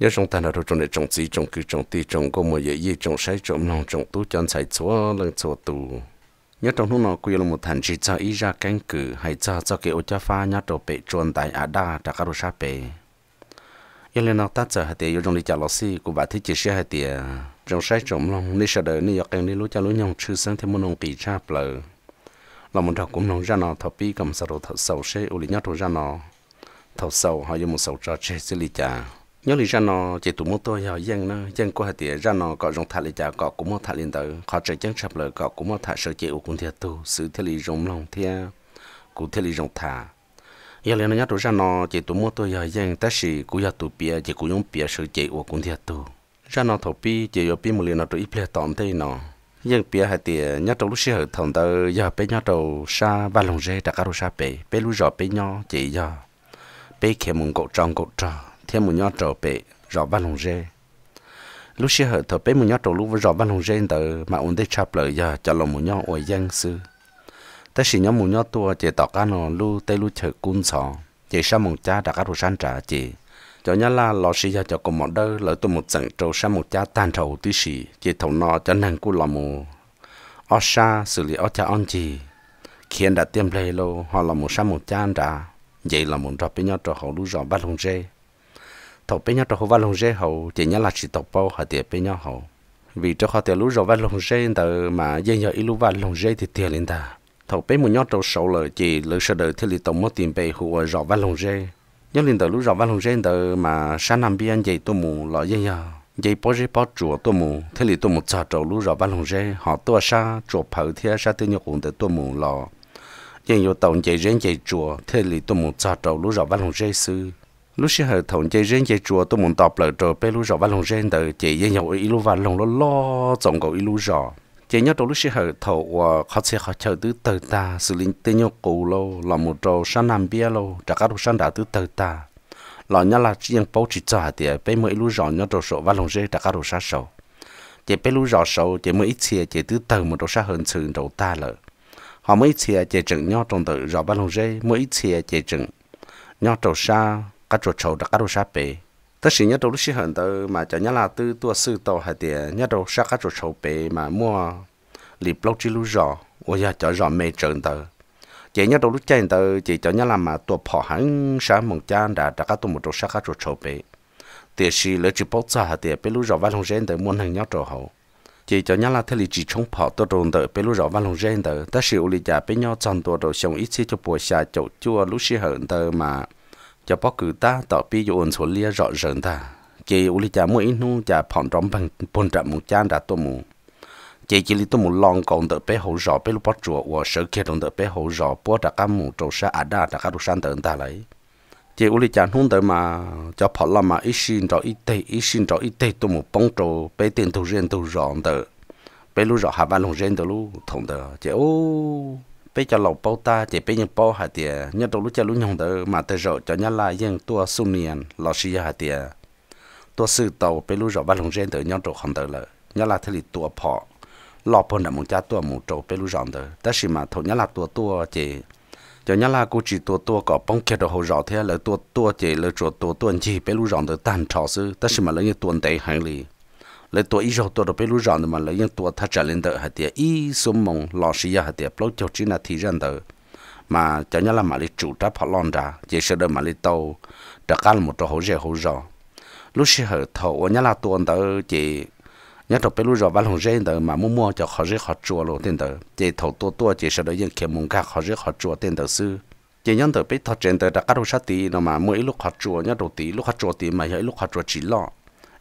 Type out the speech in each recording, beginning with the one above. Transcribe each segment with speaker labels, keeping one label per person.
Speaker 1: nhớ trong ta là đồ trong này trong chỉ trong cứ trong ti trong có một dễ gì trong sai trong lòng trong tú chân sai chúa lần chúa tù nhớ trong lúc nào quy là một thành chỉ cho ý ra cánh cử hay cho cho cái ô cha pha nhớ trong bể trôn tại á đa đã các đồ sa bể giờ lên nào ta chờ hai tiệt trong đi chợ lão sư của bà thích chỉ sẽ hai tiệt trong sai trong lòng đi sợ đợi đi giặc em đi lối cha lối nhong chư sáng thêm một nông kỳ cha bờ là một đầu cũng nông ra nó thọ pi cầm sao đồ thọ sầu xe ô lý nhớ đồ ra nó thọ sầu hay một sầu trò chơi xử lý cha nhớ lý ra nó chỉ tụi mua tôi giờ dân nó dân qua thì ra nó có dùng thà lý trả có cũng mua thà liên tử họ chơi chân sập lời có cũng mua thà sợ chịu cũng thiệt tu sự thế lý dùng lòng thiệt cũng thế lý dùng thà giờ liền nó nhớ tụi ra nó chỉ tụi mua tôi giờ dân ta sĩ cũng giờ tụi bia chỉ cũng dùng bia sợ chịu cũng thiệt tu ra nó thổ pi chỉ giờ pi một liền nó tụi ít bia tóm thế nó dân bia hay thì nhớ đầu lúc xưa thằng tư giờ bé nhớ đầu sa và lồng dê đã caro sa bé bé lúc giờ bé nhớ chỉ giờ bé khéo mùng cậu tròn cậu tròn thêm một nhóm trầu bể rõ văn hồng dê lúc xưa hở thợ bé một nhóm trầu lúc với rõ văn hồng dê tờ mà ổn định chập lời giờ cho lòng một nhóm ổi dân sư ta chỉ nhóm một nhóm tua chỉ tỏ cá nó lu tê lu chở cun sọ chỉ sa một cha đã các đồ san trả chỉ cho nhá la lò xì giờ cho cùng một đơ lỡ tôi một trận trầu sa một cha tan trầu tí xì chỉ thầu nọ cho nàng cu lò mù ở xa xử lý ở cha on chỉ khiến đã tiêm lê lô họ là một sa một cha trả vậy là một trò bên nhóm trò hậu lũ rõ văn hồng dê tàu bên nhau tàu hoa long dê hậu chỉ nhớ là chỉ tàu bao hạt tiền bên nhau hậu vì cho họ tiền lũ rồi vắt lồng dê từ mà dây nhờ ít lũ vắt long dê thì tiền lên ta thầu bé một nhóc trâu sầu lợi chỉ lỡ sợ đời thì lì tổng mất tiền bè hùa rọ vắt long dê nhớ lên từ lũ rọ vắt long dê từ mà sáng năm biên dây tôi mù lọ dây nhờ dây bó dây bó chùa tôi mù thế lì tôi một chả trâu lũ rọ vắt long dê họ tôi xa chùa phở thì xa tôi nhóc cũng tờ tôi mù lọ dây nhớ tổng dây dây chùa thế lì tôi một chả trâu lũ rọ vắt long dê sư lúc xưa hồi thằng chơi riêng chơi chùa tôi muốn tập lại rồi bây lúc rồi vào lòng riêng đời chị yên nhau ý lúc vào lòng nó lo tổng cầu ý lúc rồi chị nhớ tôi lúc xưa hồi và khó xe khó chờ từ từ ta xử lý tên nhau cụ lô là một trò sang nam bia lô trả các đồ sang đảo từ từ ta lọ nhớ là riêng bố chỉ cho thì bây mỗi lúc rồi nhớ đồ sổ vào lòng riêng trả các đồ sát sổ chị bây lúc rồi sổ chị mới ít xe chị từ từ một đồ sát hơn sự đầu ta lợ họ mới ít xe chị chừng nhau trong tự rồi vào lòng riêng mới ít xe chị chừng nhau trầu sao cá chuột trâu đã cắt đồ sáp bể tất nhiên nhất đầu lúc xí hận tới mà cho nhớ là từ tua sư tàu hay tiền nhất đầu sát cá chuột trâu bể mà mua lịp lâu chỉ lú rõ ôi giờ chở rõ mê trơn tới chị nhớ đầu lúc chơi tới chỉ cho nhớ là mà tua phò hẳn sáng mong chan đã đã cắt tu một đầu sát cá chuột trâu bể tiền xí lấy chỉ bốc ra hay tiền bể lú rõ vài lồng rên tới muốn hàng nhớ trâu hậu chỉ cho nhá là thế lý chỉ chống phỏ tôi đồn đợi bên lúc rõ văn lồng rèn đợi ta sử lý giả bên nhau chọn tôi đầu sông ít xí cho bùa xà chậu chua lúc xí hận đợi mà cho bác cử ta tỏ pi dụ ổn số lia rõ ràng ta chị uli cha mỗi nu cha phỏng trống bằng bồn trạm một chan đã tôi mù chị chỉ li tôi mù lòng còn đợi bé hồ rõ bé lúc bắt chuột và sợ kia đồng đợi bé hồ rõ bố đã cam mù trâu sa à đã đã cam san tận ta lấy chị uli cha hôn đợi mà cho phỏng làm mà ít xin rõ ít tê ít xin rõ ít tê tôi mù bóng trâu bé tiền tu riêng tu rõ đợi bé lúc rõ hà văn lùng riêng đợi lúc thùng đợi chị ô bây giờ lẩu bao ta chỉ bây giờ bao hạt tiền nhất đầu lúc chơi lúc nhung tới mà tới rồi cho nhà là những tua su niên lò xì hạt tiền tua sư tàu bây lúc rồi ba lồng rên tới nhau trâu không tới lợ nhà là thế thì tua phò lò phọ nằm một cha tua một trâu bây lúc rồi tới tất nhiên mà thôi nhà là tua tua chỉ cho nhà là cô chỉ tua tua có bông kia đồ hồ rõ thế là tua tua chỉ là chỗ tua tuần chỉ bây lúc rồi tới tàn trò sư tất nhiên mà lấy như tuần tây hành lý le to i jo to ro pe lu jan ma le yang to tha chalen da ha tia i sum mong lo shi ya ha tia plo cho chi na thị jan da mà cho nhá là mà lấy chủ ta phát lon ra chỉ sợ đợi mà lấy tàu đã cắt một trò hỗ trợ hỗ trợ lúc xưa hở thầu nhá là tuần tới chỉ nhá trò bên lúc rồi bán hồng rên tới mà mua mua cho họ rễ họ chùa luôn tiền tới chỉ thầu tua tua chỉ sợ đợi những kiếm mông khác họ rễ họ chùa tiền tới sư chỉ nhá tới bên thọ trên tới đã cắt đồ sát tí nó mà mỗi lúc họ chùa nhớ đồ tí lúc họ chùa tí mà hãy lúc họ chùa chỉ lo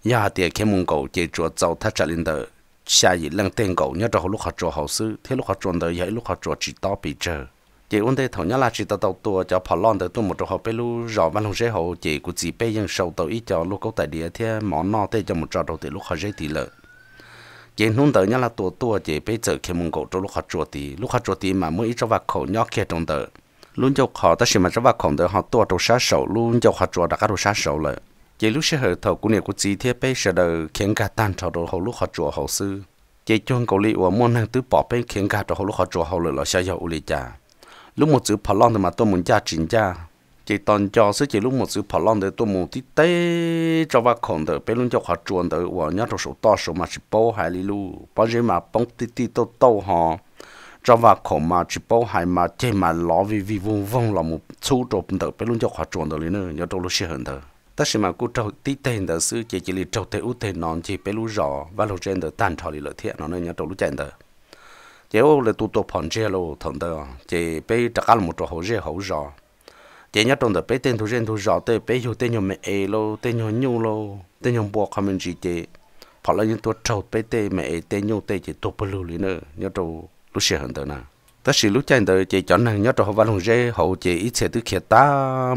Speaker 1: ya tiệt khi mông cầu chế chúa cháu thắt chặt lên đời xa gì lăng tên cầu nhớ trong lúc họ chúa hậu sư thế lúc họ chúa đời vậy lúc họ chúa chỉ to bị chờ chế ổn thế thầu nhớ là chỉ tao tàu tua cho phò lon tới tôi một chỗ họ bê lu rõ văn hùng dễ hậu chế của chỉ bê dân sâu tàu ít cho lúc câu tại địa thế món no tê cho một trò đầu thì lúc họ dễ thì lợi chế nôn tới nhớ là tua tua chế bê giờ khi mông cầu cho lúc họ chúa thì lúc họ chúa thì mà mới ít cho vạc khẩu nhớ kia trong đời luôn cho họ ta xem mà cho vạc khẩu đời họ tua trong sát sầu luôn cho họ chúa đã cắt trong sát sầu lợi chế lúc sẽ hở thầu của nhiều của chị thiết bây giờ đợi khiến cả tan trò đồ hậu lúc họ chùa hậu sư chế cho cầu lý của môn năng tứ bỏ bên khiến cả trò hậu lúc họ chùa hậu là sẽ giàu uli cha lúc một chữ phật long thì mà tôi muốn cha chính cha chế toàn cho sư chế lúc một chữ phật long thì tôi muốn tí tế cho vào khổng tử bên luôn cho họ chuồn tử của nhớ trong số to số mà chỉ bao hai lý lu bao giờ mà bông tí tí tô tô họ cho và khổ mà chỉ bao hai mà chế mà lo vì vì vong vong là một chú trộm tử bên luôn cho họ chuồn tử lý nữa nhớ trong lúc sẽ hơn tử ta sẽ mà cô trâu tí tên đó sư chỉ chỉ lì trâu tê út tê nón chỉ bé lú rõ và lú trên đó tàn trò lì lợi thiện nó nên nhớ trâu lú chèn đó chế ô là tụ tập phòn chế lô thằng đó chế bé trắc ăn một trò hổ chế hổ rõ chế nhớ trong đó bé tên thu trên thu rõ tê bé hiểu tên nhom mẹ lô tên nhom nhu lô tên nhom bò không mình chỉ chế phỏ là những tụ trâu bé tê mẹ ấy tên nhom tê chỉ tụ bơ lú lì nữa nhớ trâu lú sẽ hơn đó nào ta chỉ lúc chạy tới chỉ chọn hàng nhớ cho họ vào lồng dê họ chỉ ít xe tự kia ta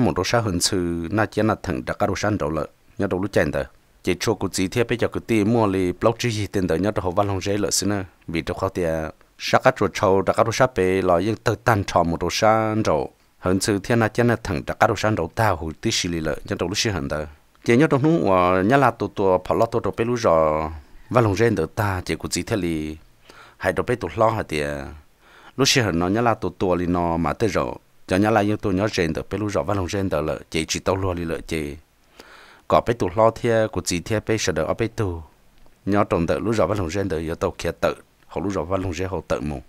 Speaker 1: một đồ sa hình sự na chỉ là thằng đặc cả đồ san đầu lợ nhớ đồ lúc chạy tới chỉ cho cụ chỉ thiết bây giờ cụ ti mua li block chỉ gì tiền tới nhớ cho họ vào lồng dê lợi xin nữa vì trong khó tiền sa cá chuột trâu đặc cả đồ sa bể lo những tự tan trò một đồ san đầu hình sự thiên na chỉ là thằng đặc cả đồ san đầu ta hồi tí xì li lợi nhớ đồ lúc xì hình tới chỉ nhớ trong lúc nhớ là tụ tụ 跑 lót tụ tụ bê lúc rồi vào lồng dê tới ta chỉ cụ chỉ thiết li hai đồ bê tụ lo hả tiền lúc xưa nó nhớ là tổ tổ li nó mà tới rồi cho nhớ là những tổ nhớ rèn được bé lúc rồi văn lòng rèn được lợi chỉ chỉ tao lo li lợi chỉ có bé tổ lo thiê của chỉ thiê bé sợ được ở bé tổ nhớ trồng được lúc rồi văn lòng rèn được giờ tàu kia tự họ lúc rồi văn lòng rèn họ tự mù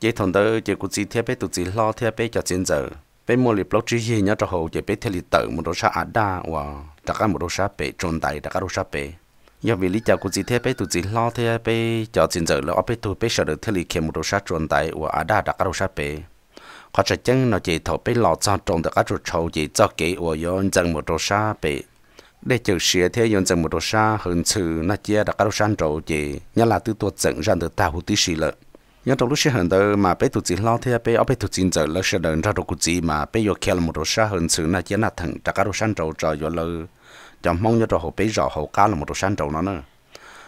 Speaker 1: chỉ thằng đó chỉ của chỉ thiê bé tổ chỉ lo thiê bé cho chiến giờ bé mua liệp lót chỉ gì nhớ cho họ chỉ bé thiê li tự một đồ sa đa và tất cả một đôi sa bé trộn đại tất cả đôi sa bé giờ vì lý do của gì thế bé tụi chị lo thế bé cho chuyện giờ là ở bé tụi bé sợ được thế lý kiếm một đồ sát trộn tại của ở đa đặc đồ sát bé có trẻ chân nó chỉ thầu bé lo cho trộn được các đồ trâu chỉ cho kỹ của yon dân một đồ sát bé để chữ sửa thế yon dân một đồ sát hơn sự nó chia đặc đồ sát trộn chỉ nhất là từ tổ dẫn ra được tạo hữu tí xì lợi nhưng trong lúc sẽ hận tới mà bé tụi chị lo thế bé ở bé tụi chị giờ là sẽ được ra đồ của chị mà bé vô kia là một đồ sát hơn sự nó chỉ là thằng đặc đồ sát trộn cho vô lợi chẳng mong nhớ cho họ bế rõ họ cá là một đồ sáng trầu nó nữa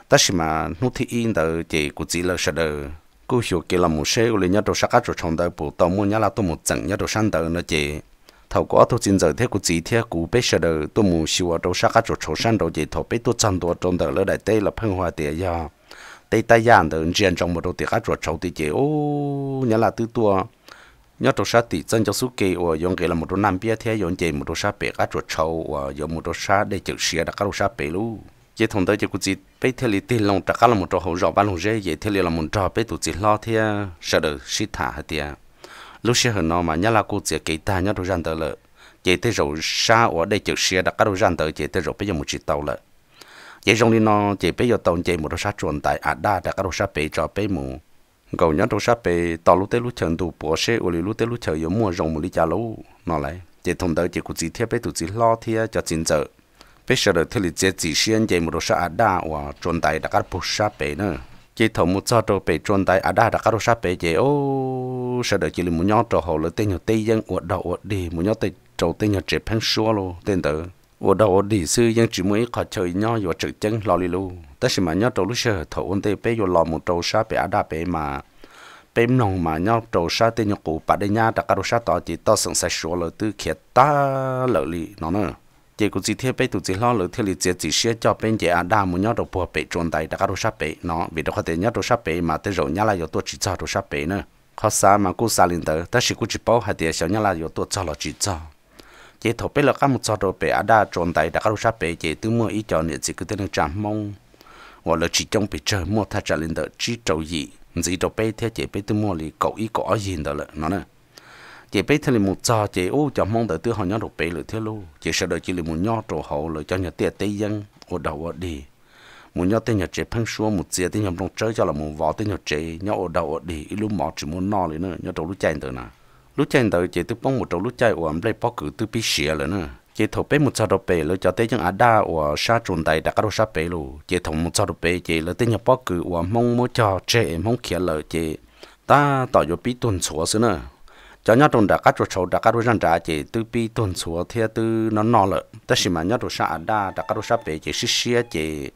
Speaker 1: tất nhiên mà nút thì in tờ chỉ của chỉ là sợ đời cô hiểu kia là một xe của lên nhớ đồ sản cá rồi trong đời bộ tàu mua nhớ là tôi một trận nhớ đồ sáng tờ nó chỉ thầu quá tôi xin giờ thế của chỉ thế của bế sợ đời tôi muốn siêu đồ sản cá rồi chỗ sản đồ chỉ thầu bế tôi chăn đồ trong đời lỡ đại tây là phân hóa địa do tây tây giang tờ riêng trong một đồ tiền cá rồi chỗ thì chỉ ô nhớ là tư tua nhớ đồ sát tỷ dân cho số kê và dùng cái là một đồ nam bia thế dùng chế một đồ sát bể các chuột trâu và dùng một đồ sát để chữ xia đặt các đồ sát bể luôn chế thằng tới chế cũng chỉ bây thế li tiền lòng đặt các là một đồ hậu rọ ba lòng dễ vậy thế là một trò bây tụi chỉ lo thế sợ được xí thả hết tiệt lúc xí hơn nó mà nhớ là cô chỉ kỹ ta nhớ đồ gian tới lợ chế thế rồi sa ở đây chữ xia đặt các đồ gian tới chế thế rồi bây giờ một chỉ tàu lợ chế trong đi nó chế bây giờ tàu chế một đồ sát chuẩn tại à đa đặt các đồ sát bể cho bể mù gầu nhớ đâu sắp bị tao lúc tết lúc chờ đủ bỏ xe ở lúc tết lúc chờ yếu mua rồng một lý giá lâu nó lại chỉ thông tới chỉ cũng chỉ thiết bị tụ chỉ lo thiết cho chính giờ bây được thì lý chỉ chỉ xuyên chỉ một đồ sắp đa và trôn tay đã cắt bút sắp bị nữa chỉ thông một cho đồ bị trôn tay đã đã cắt đồ sắp bị chỉ ô sợ được chỉ là muốn nhau trò hồ là tên nhau tây dân ở đầu ở đi muốn nhau tây trầu tên nhau chỉ phăng xua luôn tên tử ở đầu ở đi sư dân chỉ mới khỏi chơi nhau và trực chân lo li luôn ta chỉ mà nhớ trâu lúc xưa thầu ôn tê bé vô lò một trâu sa bé đã bé mà bé nòng mà nhớ trâu sa tê nhóc cụ bà đây nhá đã caro sa tỏ chỉ to sừng sai số lỡ tư kia ta lỡ lì nó nữa chỉ cũng chỉ thế bé tụi chỉ lo lỡ thế lì chỉ chỉ xia cho bên chỉ đã muốn nhớ trâu bùa bé trôn tay đã caro sa bé nó vì đó có thể nhớ trâu sa bé mà tê rồi nhá là yếu tôi chỉ cho trâu sa bé nữa khó xa mà cô xa lên tới ta chỉ cũng chỉ bó hai tiếng sau nhá là do tôi cho là chỉ cho chỉ thổ bé là các một trò đồ bé đã trôn tay đã caro sa bé chỉ từ mua ý cho nên chỉ cứ thế nên chạm mong 我了始终被折磨，他这里的只周一，只周白天这边都莫里搞一搞认得了，哪呢？这边他里木早这哦，就忙得都好像都白了天喽，这时候这里木鸟着好了，叫人爹爹养，我到我的。木鸟爹鸟这喷说木接爹鸟弄折叫了木娃爹鸟这鸟我到我的，一路毛只木闹里呢，鸟着路见得呢，路见得这都帮木着路见我们来包狗都被写了呢。chế thổ bé một trăm đô bé lỡ cho tới những ada của sa trùn đại đã có đô sa bé lù chế thổ một trăm đô bé chế lỡ tới nhà bóc cử của mong muốn cho trẻ mong khía lỡ chế ta tỏ cho bí tuần số xứ nữa cho nhau trồng đã cắt rồi sầu đã cắt rồi răng đã chế tư bí tuần số thì tư nó nọ lỡ ta chỉ mà nhau đồ sa ada đã cắt đô sa bé chế xí xía chế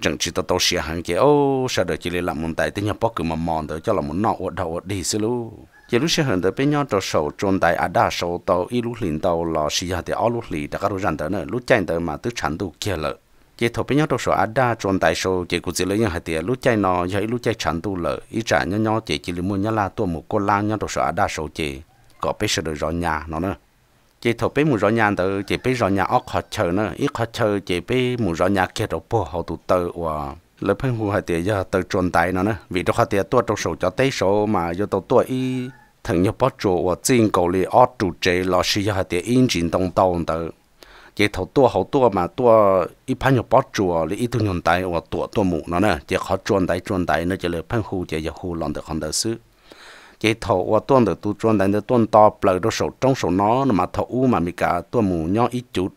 Speaker 1: chẳng chỉ tao tao xía hàng chế ô sao đợi chỉ lấy làm một đại tới nhà bóc cử mà mòn tới cho là muốn nọ ở đầu ở đi xứ luôn giờ lúc xem tới bên nhau trò sầu trôn tại à đa số tàu y lúc liền tàu là xì hạt thì ao lúc lì đã các lúc rằng đó nữa lúc chạy tới mà tức chán tu kia lợ chỉ thọ bên nhau trò sầu à đa trôn tại số chỉ cũng chỉ lấy những hạt thì lúc chạy nó giờ lúc chạy chán tu lợ ý trả nhau nhau chỉ chỉ lấy mua nhau là tua một cô la nhau trò sầu à đa số chỉ có bên sờ được rõ nhà nó nữa chỉ thọ bên mù rõ nhà tới chỉ bên rõ nhà óc họ chờ nữa ít họ chờ chỉ bên mù rõ nhà kia đó bỏ họ tụ tới và lỡ phân hù hai tiền giờ tự trộn tay nó nè vì trong hai tiền tua trong sổ cho tay sổ mà do tàu tua y thằng nhau bắt chuột và tiền cầu li ở trụ chế là sử dụng hai tiền engine đồng tàu tự chỉ thầu tua hậu tua mà tua y phân nhau bắt chuột li y thu nhon tay và tua tua mù nó nè, chỉ khó trộn tay trộn tay nó chỉ là phân hù chỉ giờ hù lòng được không được xứ chỉ thầu và tua được tu trộn tay được tua to bờ trong sổ trong sổ nó mà thầu u mà mình cả tua mù nhau ít chút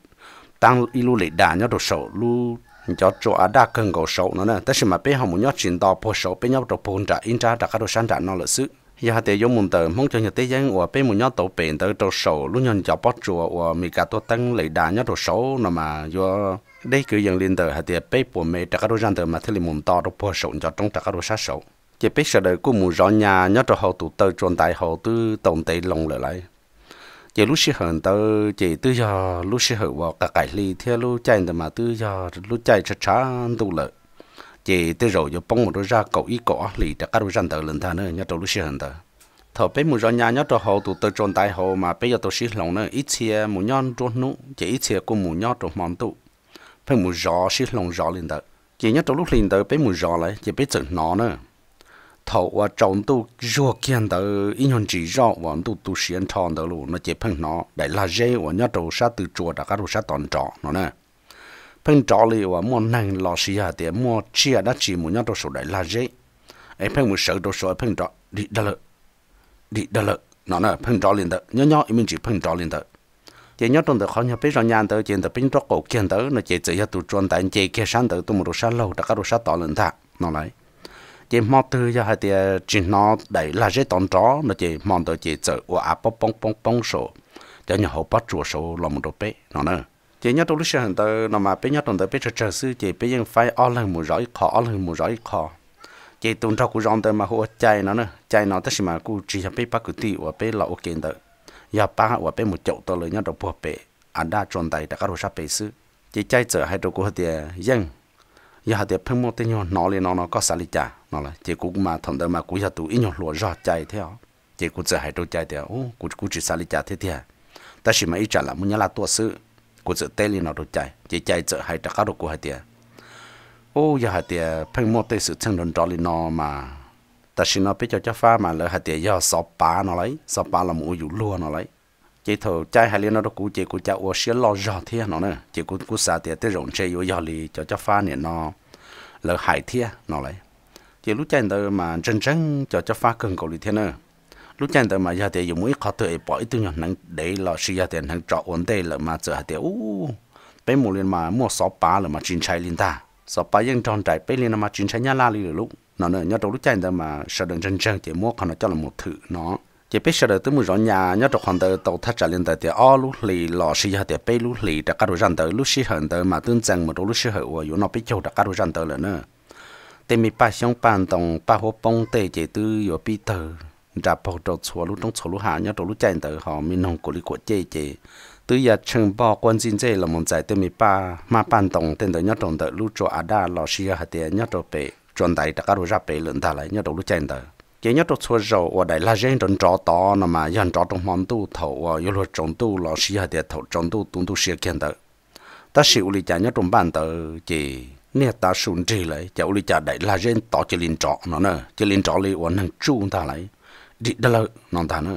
Speaker 1: tăng y lu lệ đà nhau đồ sổ lu cho chỗ ở đa cần cầu sầu nữa nè tất nhiên mà bây giờ muốn nhớ chuyện đó po sầu bây giờ trong phong trà in trà đặc cái đồ sản trà nó là sự giờ thì tiêu một tới mong cho nhà tế giang của bây muốn nhớ tổ bền tới chỗ sầu lúc nhận cho bó chùa của mì cả tổ tăng lấy đá nhớ đồ sầu nó mà do đây cứ dần liên tờ hạt tiêu bây của mẹ đặc các đồ sản tới mà thế là một to đồ po sầu cho trong trả cái đồ sát sầu chỉ biết sợ đời của muốn rõ nhà nhớ cho hậu tụ tới tròn tại hậu tư tổng tây lồng lại giờ lúc xưa hận tao chỉ tư giờ lúc xưa hận vào cả cái ly theo lúc chạy được mà tư giờ lúc chạy chả chả đủ lợi chỉ tư rồi giờ bông một đôi ra cậu ý cỏ lì đã cắt đôi răng tờ lần thà nữa nhớ tao lúc xí hận tao thọ bé mua ra nhà nhớ tao hậu tụ tao tròn tại hồ mà bây giờ tao xí lòng nữa ít chia một nhon trôn nụ chỉ ít chia cùng mua nhon trôn mòn tụ phải một rõ xí lòng rõ lên tao chỉ nhớ tao lúc lên tao bấy một rõ lại chỉ biết chữ nó nữa thầu và trồng tu rùa kiên tờ in hồn chỉ rõ và tu tu xuyên tròn tờ lụ, nó chế phân nó để là dễ và nhớ đầu sát từ chùa đã các đầu sát toàn trọ nó nè phân trọ li và mua năng lò xì hà thì mua chia đã chỉ một nhớ đầu số để là dễ ấy phân một sợ đầu số phân trọ đi đà lợ đi đà lợ nó nè phân trọ liền tờ nhớ nhớ mình chỉ phân trọ liền tờ chế nhớ trong tờ khó nhớ biết rõ nhàn tờ trên tờ bên trọ cổ kiên tờ nó chế tự ra tu tròn tại chế kia sáng tờ tu một đầu sát lâu đã các đầu sát toàn lên thà nó lại chỉ mò tư cho hai tia chỉ nó đẩy là dễ tổn chó nó chỉ mòn tới chỉ chở của à bông bông bông bông số cho nhà họ bắt chuột số làm một đồ bé nó nữa chỉ nhớ tôi lúc xưa hiện tại nó mà bé nhớ tuần tới bé chờ chờ sư chỉ phải ở lần một rưỡi khó ở lần một rưỡi khó chỉ tuần sau cũng rong tới mà họ chạy nó nữa chạy nó tới mà cũng chỉ cho bé bắt cứ tiêu và bé là ok tới giờ ba và bé một chậu tới lấy nhớ đồ bùa bé anh đã chọn tay đã có đồ sắp bé sư chỉ chạy chở hai đồ của họ thì ờ, dân giờ thì phăng một tên nhau nó lên nó nó có xả lý trả nó là chỉ cũng mà thằng đó mà cũng giờ tụi nhau lúa rõ chạy theo chỉ cũng giờ hai đôi chạy theo ô cũng cũng chỉ xả lý trả thế thế ta chỉ mà trả là muốn nhớ là tua sự cũng giờ tên lên nó đôi chạy chỉ chạy giờ hai trả cá đồ của hai tiền ô giờ hai tiền phăng một tên sự chân đồn rõ lên nó mà ta chỉ nó biết cho cho pha mà lỡ hai tiền giờ sáu ba nó lấy sáu ba là mua dụ lúa nó lấy chỉ thổ trái hai liên nó cũng chỉ cũng chào xí lo rõ thế nó nè chỉ cũng cũng xả tiền tới rộng chơi yếu lì cho cho pha nè nó lỡ hại thế nó lại chỉ lúc chạy tới mà chân chân cho cho pha cần cầu lì thế nè lúc chạy tới mà giờ thì dùng mũi khó tự bỏ ít tiền nắng để lo xí giờ tiền nắng trọ ổn tê là mà giờ hạt tiền u bé mù liên mà mua sáu ba là mà chín trái liên ta sáu ba yên tròn trái bé liên mà chín trái nhá la lì lúc nó nè nhớ đầu lúc chạy tới mà sợ đừng chân chân chỉ mua còn nó cho là một thử nó chỉ biết sao tới một rõ nhà nhớ trong hoàn tờ tàu thắt trả lên tờ thì ó lúc lì lò xì hạt thì bê lúc lì đã cắt đôi răng tờ lúc xì hạt tờ mà tương chân một đôi lúc xì hạt của nó biết châu đã cắt đôi răng tờ là nữa tên mi ba xong bàn tòng ba hố bông tê chỉ tư yo bi tờ ra bộ đầu xua lúc trong xua lúc hạ nhớ trong lúc chạy tờ họ mình không của lý của chê chê tư ya chừng bò quan xin chê là một giải tên mi ba mà bàn tòng tên tờ nhớ trong tờ lúc cho ada lò xì hạt thì nhớ trong bê chuẩn đại đã cắt đôi răng bê lớn ta lại nhớ trong lúc chạy tờ chỉ nhớ trong số dầu và đại la gen trong trọ to nó mà dân trọ trong món tu thầu và yêu luật trong tu lò xí hạt thầu trong tu tung tu xí kiện tới ta xí uli chả nhớ trong bàn tới chỉ nếu ta sùn trì lại chả uli chả đại la gen tỏ chỉ linh trọ nó nè chỉ linh trọ li và năng chu ta lại đi đó là nó ta nè,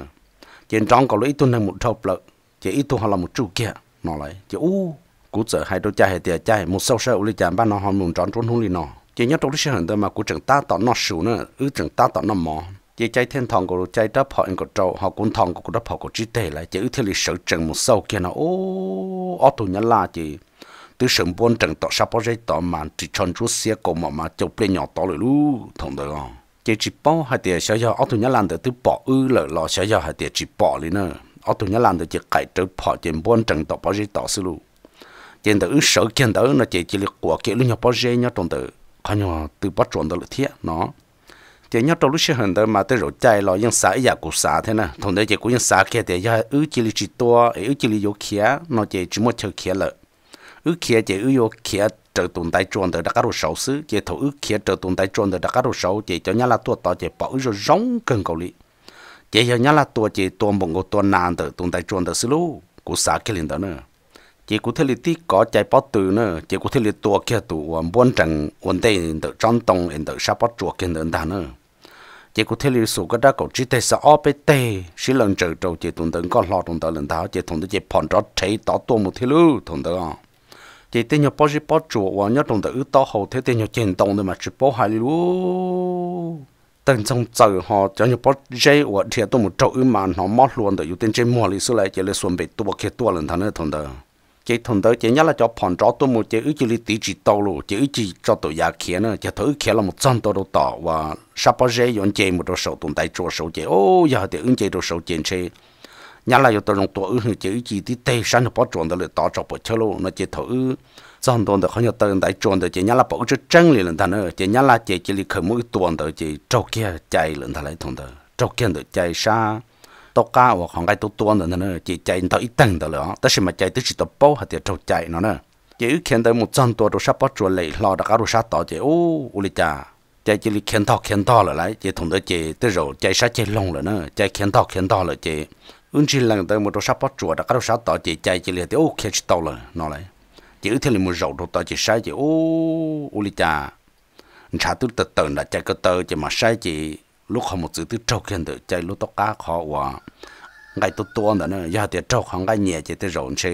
Speaker 1: chỉ trong có lấy tu năng một thầu lợ chỉ ít tu họ là một chu kia nó lại chỉ u cú sợ hai đôi cha hai tiệt cha một sâu sâu uli chả ban nó họ muốn trọn trốn hung li nó chỉ nhớ trong lúc đó mà cũng chẳng ta tạo nó sủ nữa ư chẳng ta tạo nó mỏ, chỉ chạy thiên thòng của chạy đắp họ anh của trâu họ cũng thòng của đắp họ của trí tệ lại chỉ ư thiên lý sở chẳng một sâu kia nó ô ô tụ nhớ là chỉ từ sớm buồn chẳng tỏ sao bao giờ tỏ mà chỉ chọn chút xe cổ mà mà chụp lên nhỏ tỏ lại lu thằng đó chỉ chỉ bỏ hai tiền sợ giờ ô tụ nhớ làm từ từ bỏ ư lợ lọ sợ giờ hai tiền chỉ bỏ lên nữa ô tụ nhớ làm từ chỉ cải trở bỏ chỉ buồn chẳng tỏ bao giờ tỏ xí lu chỉ từ ư sở kia đó nó chỉ chỉ là quả kia lu nhỏ bao giờ nhỏ trong từ khó nhỏ từ bắt trộn đó là thiết nó thì nhớ trong lúc xe hận đó mà tới rồi chạy lo những xã nhà dạ của xã thế nè thằng đấy chỉ có những xã kia thì do ứ chỉ lý chỉ to ứ chỉ lý yếu kia nó chỉ chỉ một chiều kia lợ ứ kia chỉ ứ yếu kia trở tồn tại tròn từ đặc cá đồ sấu xứ chỉ thầu ứ kia trở tồn tại tròn từ đặc cá đồ sấu chỉ cho nhà là tua to chỉ bảo ứ rồi rống cần cầu lý chỉ cho nhà là tua chỉ tua một ngô tua nàn từ tồn tại tròn từ xứ lú của xã kia liền đó nữa chỉ có thể là tí có chạy bắt từ nữa chỉ có thể là tua kia tụ à, buôn trần vấn đề ở trong tông ở à, sa bắt chuột kia nữa ta nữa chỉ có thể là số cái đó có chỉ thấy sợ ở bên tây xí lần trở trâu chỉ tụng tận con lọt tụng tận lần tháo chỉ tụng tận chỉ phòn trót thấy tỏ tua một thế lưu tụng tận à chỉ tên nhau bắt chỉ bắt chuột và nhau tụng tận tỏ hậu thế tên nhau chiến tông nữa mà chỉ bắt hài lưu tận trong chờ họ cho nhau bắt dây và thiệt tụng một trâu mà nó mót luôn tận yêu tên trên mùa lý số lại chỉ là xuân bị tua kia tua lần tháo nữa tụng tận chị thùng tới chị nhớ là cho phòn rõ tôi một chỉ ước chỉ lý tí chỉ tàu luôn chỉ ước chỉ cho tôi nhà kia nữa chị thử kia là một trăm tôi đồ tỏ và sắp bao giờ yon chỉ một đồ sầu tồn tại chỗ sầu chỉ ô giờ thì ứng chỉ đồ sầu chỉ chỉ nhớ là cho tôi dùng tôi ước chỉ ước chỉ tí tê sáng nó bỏ trộn tôi lại tỏ cho bỏ chơi lù nó chỉ thử trong tuần tôi không nhớ tôi tại trộn tôi chị nhớ là bỏ chút chân liền lần thằng nữa chị nhớ là chị chỉ lý khởi mũi tuần tôi chị trâu kia chạy lần thằng lại thùng tôi trâu kia tôi chạy xa tao cá và hàng cái tao tuôn nữa nữa chỉ chạy tao ít tăng tao nữa tất nhiên mà chạy tới chỉ tao bao hay tiền trâu chạy nữa, nữa chỉ khiến tới một trăm tuổi đồ sắp bắt chuột lệ lo đã cá đồ sắp tao chỉ ô uli cha chạy chỉ li khiến tao khiến tao là lại chỉ thùng tới chỉ tới rồi chạy sát chạy lông rồi nữa chạy khiến tao khiến tao là chỉ ứng chỉ lần tới một đồ sắp bắt chuột đã cá đồ sắp tao chỉ chạy chỉ li thì ô khiến tao là nó lại chỉ thì là một rầu đồ tao chỉ sai chỉ ô uli cha cha tôi tự tự là chạy cái tờ chỉ mà sai chỉ lúc không một chữ từ trâu kiện được chạy lúc tóc cá khó quá ngay tôi tuôn đó nữa giờ thì trâu không ngay nhẹ chạy tới rộn xe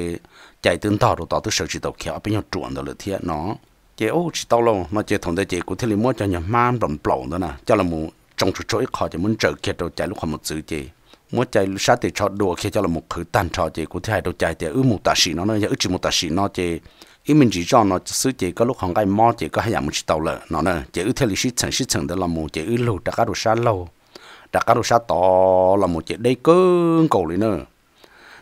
Speaker 1: chạy tương tàu rồi tàu từ sợ chỉ tàu kéo bên nhau chuồn đó là thiệt nó chỉ ô chỉ tàu lâu mà chỉ thằng đấy chỉ của thế là mua cho nhà mam rầm plong đó nè cho là mù trong chỗ chỗ khó chỉ muốn trở kia rồi chạy lúc không một chữ chỉ mua chạy lúc sát thì cho đùa kia cho là một khử tan cho chỉ của thế hai đâu chạy thì ư một tạ sĩ nó nó giờ ư chỉ một tạ sĩ nó chỉ ý chỉ cho nó sự chỉ có lúc hàng cái mò chỉ có hai dạng một chỉ tàu lợ nó nè chỉ ư theo lý sĩ chẳng sĩ chẳng đó là một chỉ ư lâu đã cá đồ lâu đã cá đồ to là một chỉ đây cứ cầu lý nữa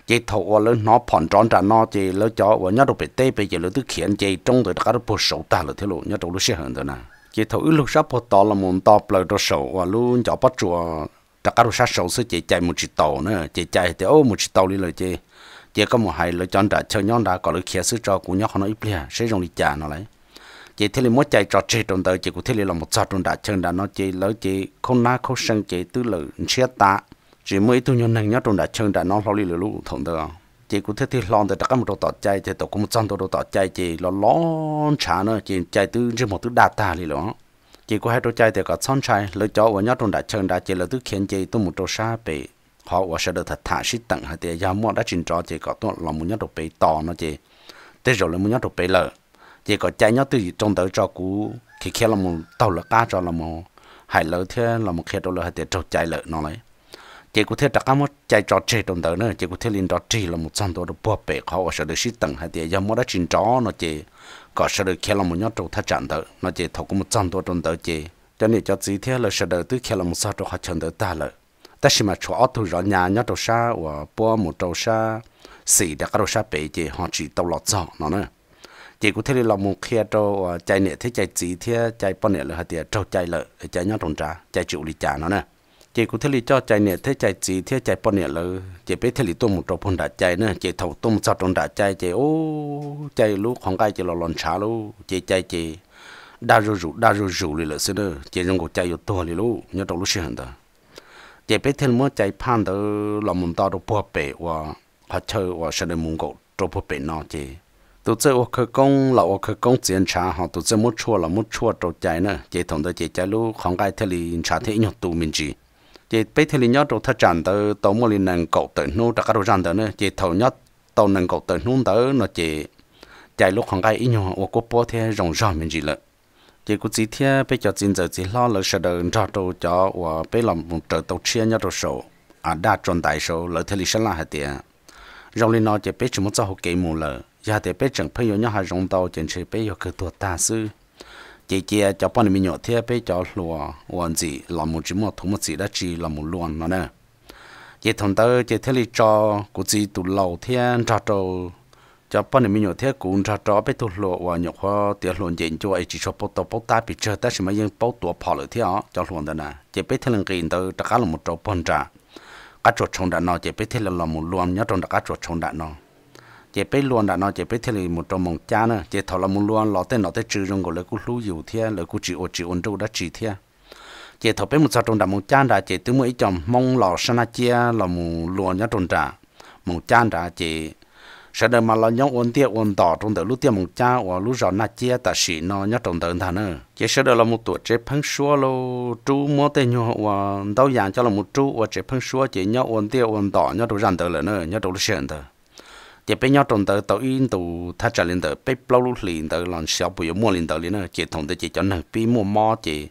Speaker 1: chỉ thầu nó phòn tròn ra nó chỉ lỡ cho và nhớ đồ bị tê bây giờ lỡ tức khiến chỉ trong rồi đã cá đồ ta lỡ thế nhớ đồ lỡ sẽ hơn rồi nè chỉ thầu lâu sa to là một to bờ đồ và luôn cho bắt chùa đã cá đồ sa sầu sẽ chỉ chạy một chỉ tàu nữa chỉ chạy thì ô một chỉ tàu đi rồi chỉ chỉ có một hai lựa chọn đã chơi nhon đã có lựa kia sư cho cũng nhóc nó ít liền sẽ dùng đi trả nó lấy chỉ thế là mỗi chạy trò chơi trong đời chỉ có thế là một trò trong đã chơi đã nó chỉ lỡ chỉ không ná không sân chỉ tư lự chia ta chỉ mới tu nhon năng nhóc trong đã chơi đã nó lo lì lửa lũ thằng đó chỉ có thế thì lon thì đã một đồ tọt chạy thì tổ cũng một trăm đồ tọt chạy chỉ lo lon trả nữa chỉ chạy tư chỉ một thứ đa ta lì lọ chỉ có hai đồ chạy thì có son chạy lựa chọn và nhóc trong đã chơi đã chỉ là thứ khiến chỉ tu một đồ xa bị họ và sẽ được thật thả sĩ tận hay thế giờ mua đã trình cho chỉ có tôi là muốn nhớ được bị to nó chỉ thế rồi là muốn nhớ được bị lờ chỉ có chạy nhớ từ trong tới cho cú khi khi là một tàu là ca cho là một hải lỡ thế là một khi đó là hay thế trâu chạy lỡ nó lấy chỉ có thể đặt cái một chạy trò chơi trong tới nữa chỉ có thể lên trò chơi là một trong tôi được bỏ bể họ và sẽ được sĩ tận hay thế giờ mua đã trình cho nó chỉ có sẽ được khi là một nhớ trâu thật chẳng tới nó chỉ thuộc một trong tôi trong tới chỉ cho nên cho chỉ thế là sẽ được từ khi là một sao cho họ chẳng tới ta lợi ta chỉ mà cho thu rõ nhà nhớ đầu sa và bỏ một đầu sa xì đã có đầu sa bể thì họ chỉ tàu lọt giỏ nó nữa chỉ có thể là một khi cho chạy nè thế chạy chỉ thế chạy bao nè là hạt tiền trâu chạy lợ chạy nhớ đồng trà chạy chịu đi trả nó nè chỉ có thể cho chạy nè thế chạy chỉ thế chạy bao nè là chỉ biết thế là tôi một trâu phun đã chạy nè chỉ thầu tôi một sao đồng đã chạy chỉ ô chạy lúc không cái chỉ là lòn xả luôn chỉ chạy chỉ đa rủ đa rủ rủ lì là xí nữa chỉ dùng cổ chạy vô to lì luôn nhớ đầu lúc xí hẳn đó chế biết thêm mua chạy phan đó là muốn tao được bùa bể và họ chơi và sẽ được muốn cậu được bùa bể nó chứ tụi chơi ô khơi công là ô khơi công chiến trả họ tụi chơi muốn chua là muốn chua trâu chạy nữa chế thằng đó chế chạy lúc không cái thề liền trả thế nhột tụ mình chỉ chế bé thế liền nhớ trâu thắt chặt tới tao mua liền nàng cậu tới nô đặc đồ chặt tới nữa chế thầu nhớ tao nàng cậu tới nô tới nó chế chạy lúc không cái nhau, ô cố bố thế rồng rồng mình chỉ lợi chỉ cũng chỉ thế bây giờ chính giờ chỉ lo là sợ đợn cho đồ cho và bây làm một trợ tàu chia nhau đồ số à đa tròn đại số lợi thế lịch sử là hạt tiền rồi lên nói chỉ biết chỉ muốn cho học kỹ mù lợ giờ thì bây chẳng phải nhớ hai rong tàu chỉ chỉ biết có cái tua ta sư chỉ chỉ cho bọn mình nhỏ thế bây giờ lúa hoàn gì làm một chỉ một thùng một gì đã chỉ làm một luôn nó nè chỉ thằng đó chỉ thế lịch cho cũng chỉ tụ lâu thiên cho đồ cho bọn này mình thế cũng ra cho biết tôi lo và nhọc hoa tiền luôn diện cho ấy chỉ cho bố tổ bố ta bị chơi ta chỉ mấy những bố tổ bỏ lại theo à cho luôn đó nè chỉ biết thế là kiện tới tất cả là một chỗ bọn ra cá chỗ trồng đã nó chỉ biết thế là làm một luôn nhớ trong cá chỗ trồng đã nó chỉ biết luôn đã nó chỉ biết thế là một chỗ mong cha nữa chỉ thọ là một luôn lo tên lọ tên trừ trong gọi là cú lú dầu thế là cú chỉ ô chỉ ôn đâu đã chỉ thế chỉ thọ biết một sao trong đã mong cha đã chỉ tứ mỗi chồng mong lọ sana chia là một luôn nhớ trong đã mong cha đã chỉ sau đó mà lo nhóm ôn tiệt ôn tỏ trong tờ lúc tiệm một cha và lúc rõ nát chia ta sĩ nó nhớ trong tờ thà nữa chỉ sau đó là một tuổi chế phăng xua lô chú mua tên nhau và đau dạng cho là một chú và chế phăng xua chỉ nhớ ôn tiệt ôn tỏ nhớ trong rằng tờ là nữa nhớ trong lúc sẹn tờ chỉ bên nhau trong tờ tàu yên tàu thắt chặt lên tờ bên bao lúc liền tờ làm sao bây giờ mua liền tờ nữa chỉ thằng tờ chỉ cho nàng pi mua mò chỉ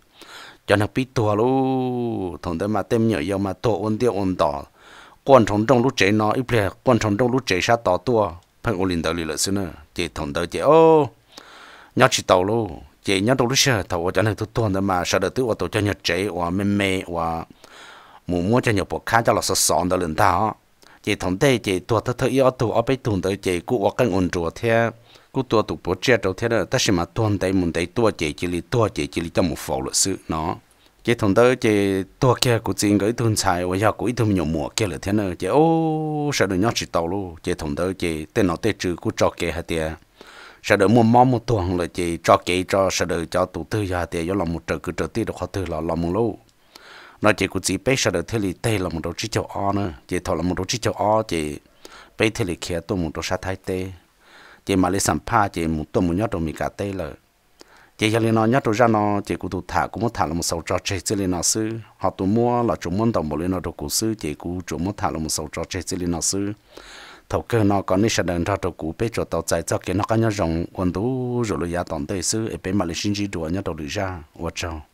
Speaker 1: cho nàng pi tua lô thằng tờ mà tem nhỏ giờ mà tổ ôn tiệt ôn tỏ quan trọng trong lúc chạy nó ít lẽ quan trọng trong lúc chạy sát tỏ tua phải ổn định đầu lì lợi xin nữa chạy thằng đầu chạy ô nhớ chỉ tàu luôn chạy nhớ đầu lúc xe tàu ở chỗ này tôi tuần mà sợ đợt tôi tôi cho nhớ chạy và mê mê và mù mua cho nhớ bộ khá cho là sợ sọn đầu lần tao chạy thằng tây chạy tua thật thật yếu tụ ở bên tuần tới chạy cú ở cái ổn trụ thế cú tua tụ bộ chết đầu thế đó ta xem mà tuần tây muốn tây tua chạy chỉ lì tua chạy chỉ lì cho một phẩu lợi sự nó chị thằng đó chị tua kia của chính cái thằng xài và giờ của ít thằng nhiều mùa kia là thế nào chị ô sợ được nhau chỉ tàu luôn chị thằng đó chị tên nó tên trừ của cho kia hay tiền sợ được mua mắm một tuần là chị cho kia cho sợ được cho tụ tư ra tiền do làm một trời cứ trời tiền được khó tư là làm luôn lô nó chị của chỉ bé sợ được thế thì tê là một đồ chỉ châu o nữa chị thọ là một đồ chỉ châu o chị bé thế thì kia tôi một đồ sa thái tê chị mà lấy sản pha chị một tôi một nhát đồ mì cà tê là chỉ cho nên nó nhớ tôi ra nó chỉ cụ tụ thả cũng muốn thả là một sầu trò chơi chỉ lên nó sư họ tụ mua là chúng muốn đồng một lên nó đồ cụ sư chỉ cụ chúng muốn thả là một sầu trò chơi chỉ lên nó sư thầu cơ nó có nên sản đơn ra đồ cụ bé cho tàu chạy cho cái nó có nhớ rồng quần tú rồi lo giá tổng tây sư ở bên mà lấy sinh chỉ đùa nhớ đầu được ra và chào